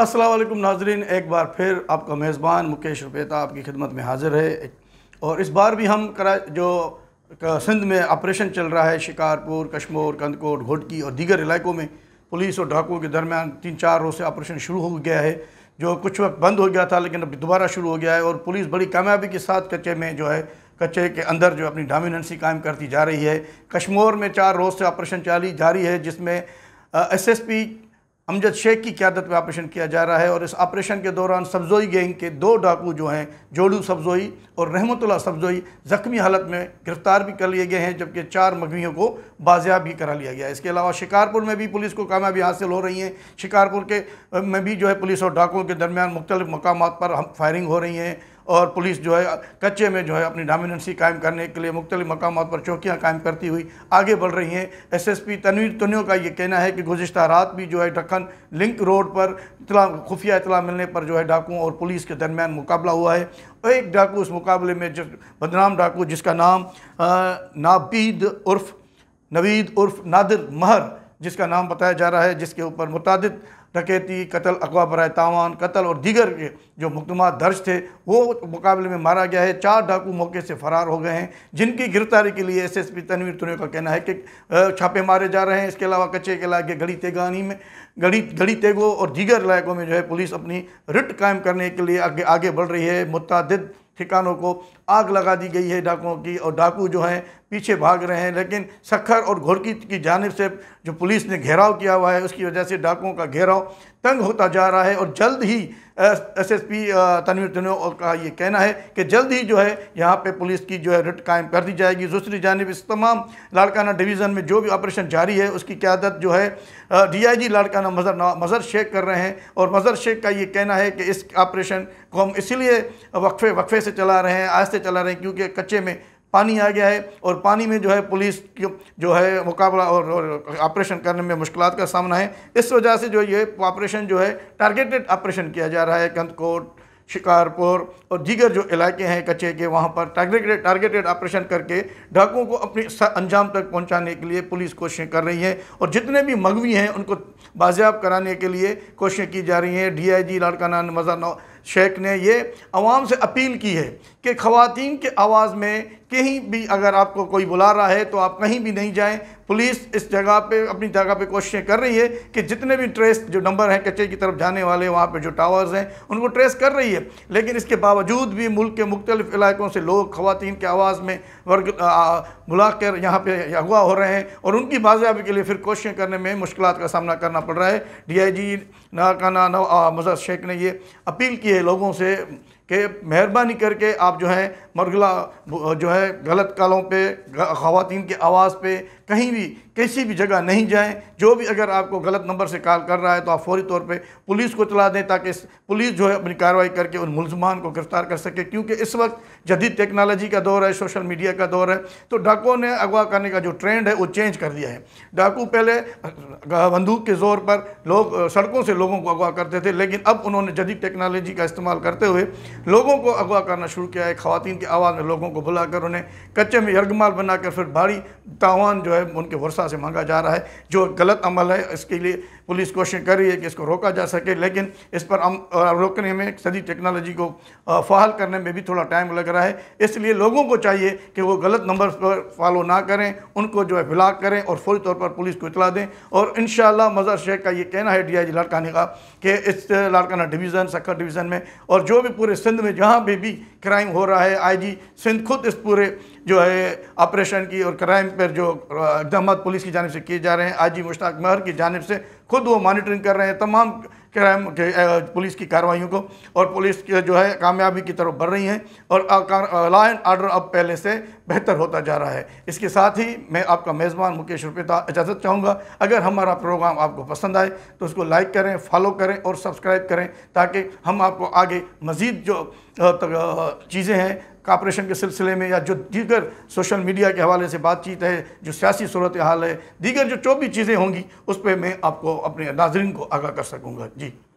असलम नाजरीन एक बार फिर आपका मेज़बान मुकेश रुपेता आपकी खिदमत में हाज़िर है और इस बार भी हम करा जो सिंध में ऑपरेशन चल रहा है शिकारपुर कश्मोर कंदकोट घोटकी और दीगर इलाकों में पुलिस और डाकुओं के दरमियान तीन चार रोज़ से ऑपरेशन शुरू हो गया है जो कुछ वक्त बंद हो गया था लेकिन अब दोबारा शुरू हो गया है और पुलिस बड़ी कामयाबी के साथ कच्चे में जो है कच्चे के अंदर जो अपनी डामिनेंसी कायम करती जा रही है कश्मोर में चार रोज़ से ऑपरेशन चाली जारी है जिसमें एसएसपी अमजद शेख की क्यादत में ऑपरेशन किया जा रहा है और इस ऑपरेशन के दौरान सब्जोई गैंग के दो डाकू जो हैं जोड़ू सब्जोई और रहमतुल्ला सब्जोई ज़ख्मी हालत में गिरफ्तार भी कर लिए गए हैं जबकि चार मघवियों को बाजियाब भी करा लिया गया इसके अलावा शिकारपुर में भी पुलिस को कामयाबी हासिल हो रही है शिकारपुर के में भी जो है पुलिस और डाकुओं के दरमियान मुख्तलिफ मकाम पर फायरिंग हो रही हैं और पुलिस जो है कच्चे में जो है अपनी डामिनेंसी कायम करने के लिए मुख्तलि मकाम पर चौकियाँ कायम करती हुई आगे बढ़ रही हैं एस एस पी तनवीर तनियों का ये कहना है कि गुजशत रात भी जो है दखन लिंक रोड पर इतला खुफिया इतला मिलने पर जो है डाकुओं और पुलिस के दरमियान मुकाबला हुआ है और एक डाकू उस मुकाबले में जो बदनाम डाकू जिसका नाम नाबीद उर्फ नवीद उर्फ नादिर महर जिसका नाम बताया जा रहा है जिसके ऊपर मुतद डकैती कत्ल अगवा बरए तावान कत्ल और दीगर के जो मुकदमा दर्ज थे वो मुकाबले में मारा गया है चार डाकू मौके से फरार हो गए हैं जिनकी गिरफ्तारी के लिए एसएसपी तनवीर तुने का कहना है कि छापे मारे जा रहे हैं इसके अलावा कच्चे के इलाके गढ़ी तेगानी में गढ़ी गढ़ी तेगो और दीगर इलाकों में जो है पुलिस अपनी रिट कायम करने के लिए आगे आगे बढ़ रही है मुतद ठिकानों को आग लगा दी गई है डाकुओं की और डाकू जो हैं पीछे भाग रहे हैं लेकिन सखर और घोड़की की जानब से जो पुलिस ने घेराव किया हुआ है उसकी वजह से डाकुओं का घेराव तंग होता जा रहा है और जल्द ही एस एस पी तनवीर तनो का ये कहना है कि जल्द ही जो है यहाँ पे पुलिस की जो है रिट कायम कर दी जाएगी दूसरी जानब इस तमाम लाड़काना डिवीज़न में जो भी ऑपरेशन जारी है उसकी क्यादत जो है डी आई जी लाड़काना मजर मजर शेख कर रहे हैं और मजर शेख का ये कहना है कि इस ऑपरेशन को हम इसीलिए वक्फे वक्फे से चला रहे हैं आज से चला रहे हैं क्योंकि कच्चे में पानी आ गया है और पानी में जो है पुलिस जो है मुकाबला और ऑपरेशन करने में मुश्किल का सामना है इस वजह से जो ये ऑपरेशन जो है टारगेटेड ऑपरेशन किया जा रहा है कंदकोट शिकारपुर और दीगर जो इलाके हैं कच्चे के वहाँ पर टारगेटेड टारगेटेड ऑपरेशन करके डाकुओं को अपने अंजाम तक पहुँचाने के लिए पुलिस कोशिशें कर रही है और जितने भी मगवी हैं उनको बाजियाब कराने के लिए कोशिशें की जा रही हैं डी आई जी लाड़काना मजा शेख ने ये आवाम से अपील की है कि खातन के आवाज़ में कहीं भी अगर आपको कोई बुला रहा है तो आप कहीं भी नहीं जाएं पुलिस इस जगह पे अपनी जगह पे कोशिशें कर रही है कि जितने भी ट्रेस जो नंबर हैं कचे की तरफ जाने वाले वहाँ पे जो टावर्स हैं उनको ट्रेस कर रही है लेकिन इसके बावजूद भी मुल्क के मुख्तलिफ़ इलाकों से लोग ख़वातीन के आवाज़ में वर्ग बुला कर यहाँ पर अगवा हो रहे हैं और उनकी बाजियाबी के लिए फिर कोशिशें करने में मुश्किल का सामना करना पड़ रहा है डी आई जी नाकाना नव मजहर शेख ने यह अपील की की है लोगों से कि मेहरबानी करके आप जो है मरगला जो है गलत कालों पे ख़वान के आवाज़ पे कहीं भी किसी भी जगह नहीं जाएं जो भी अगर आपको गलत नंबर से कॉल कर रहा है तो आप फौरी तौर पे पुलिस को चला दें ताकि पुलिस जो है अपनी कार्रवाई करके उन मुलजमान को गिरफ़्तार कर सके क्योंकि इस वक्त जदीद टेक्नोलॉजी का दौर है सोशल मीडिया का दौर है तो डाकुओं ने अगवा करने का जो ट्रेंड है वो चेंज कर दिया है डाकू पहले बंदूक के ज़ोर पर लोग सड़कों से लोगों को अगवा करते थे लेकिन अब उन्होंने जदीद टेक्नोलॉजी का इस्तेमाल करते हुए लोगों को अगवा करना शुरू किया है खातन की आवाज़ में लोगों को बुलाकर उन्हें कच्चे में यर्गमाल बनाकर फिर भारी तावान जो है उनके वर्षा से मांगा जा रहा है जो गलत अमल है इसके लिए पुलिस कोशिश कर रही है कि इसको रोका जा सके लेकिन इस पर हम रोकने में सदी टेक्नोलॉजी को फहाल करने में भी थोड़ा टाइम लग रहा है इसलिए लोगों को चाहिए कि वो गलत नंबर पर फॉलो ना करें उनको जो है ब्लाक करें और फौरी तौर पर पुलिस को इतला दें और इन मज़हर शेख का ये कहना है डी आई जी लाड़कानी का कि इस लाड़काना डिवीज़न सखर डिवीज़न में और जो भी पूरे सिंध में जहाँ पर भी, भी क्राइम हो रहा है आई जी सिंध खुद इस पूरे जो है ऑपरेशन की और क्राइम पर जो इकदाम पुलिस की जानब से किए जा रहे हैं आजी ही मुश्ताक महर की जानब से खुद वो मॉनिटरिंग कर रहे हैं तमाम क्राइम के पुलिस की कार्रवाइयों को और पुलिस जो है कामयाबी की तरफ बढ़ रही हैं और लॉ एंड आर्डर अब पहले से बेहतर होता जा रहा है इसके साथ ही मैं आपका मेज़बान मुकेश रुपिता इजाज़त चाहूँगा अगर हमारा प्रोग्राम आपको पसंद आए तो उसको लाइक करें फॉलो करें और सब्सक्राइब करें ताकि हम आपको आगे मज़ीद जो चीज़ें हैं कॉपरेशन के सिलसिले में या जो दीगर सोशल मीडिया के हवाले से बातचीत है जो सियासी सूरत हाल है दीगर जो जो भी चीज़ें होंगी उस पर मैं आपको अपने नाजरन को आगाह कर सकूँगा जी